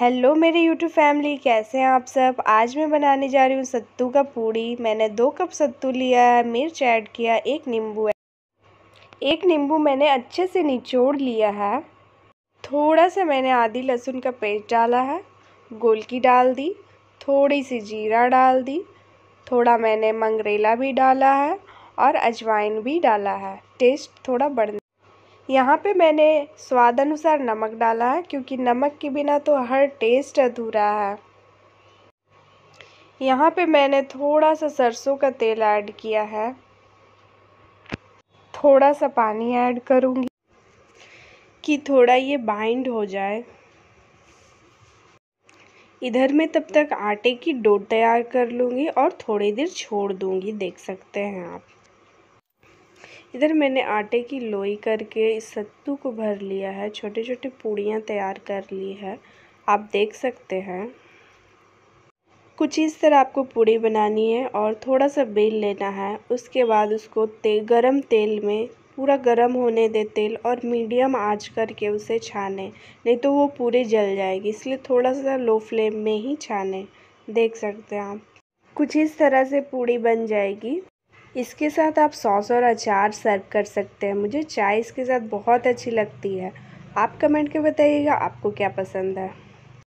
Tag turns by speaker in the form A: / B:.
A: hello मेरे YouTube family कैसे हैं आप सब आज मैं बनाने जा रही हूँ सत्तू का पूड़ी मैंने दो कप सत्तू लिया है मिर्च ऐड किया एक नींबू एक नींबू मैंने अच्छे से निचोड़ लिया है थोड़ा सा मैंने आधी लहसुन का पेस्ट डाला है गोलकी डाल दी थोड़ी सी जीरा डाल दी थोड़ा मैंने मंगरेला भी डाला है और अजवाइन भी डाला है टेस्ट थोड़ा बढ़ यहाँ पे मैंने स्वाद अनुसार नमक डाला है क्योंकि नमक के बिना तो हर टेस्ट अधूरा है यहाँ पे मैंने थोड़ा सा सरसों का तेल ऐड किया है थोड़ा सा पानी ऐड करूँगी कि थोड़ा ये बाइंड हो जाए इधर मैं तब तक आटे की डो तैयार कर लूँगी और थोड़ी देर छोड़ दूँगी देख सकते हैं आप इधर मैंने आटे की लोई करके इस सत्तू को भर लिया है छोटे छोटे पूड़ियाँ तैयार कर ली है आप देख सकते हैं कुछ इस तरह आपको पूड़ी बनानी है और थोड़ा सा बेल लेना है उसके बाद उसको ते गरम तेल में पूरा गरम होने दे तेल और मीडियम आंच करके उसे छाने नहीं तो वो पूरी जल जाएगी इसलिए थोड़ा सा लो फ्लेम में ही छाने देख सकते हैं आप कुछ इस तरह से पूड़ी बन जाएगी इसके साथ आप सॉस और अचार सर्व कर सकते हैं मुझे चाय इसके साथ बहुत अच्छी लगती है आप कमेंट के बताइएगा आपको क्या पसंद है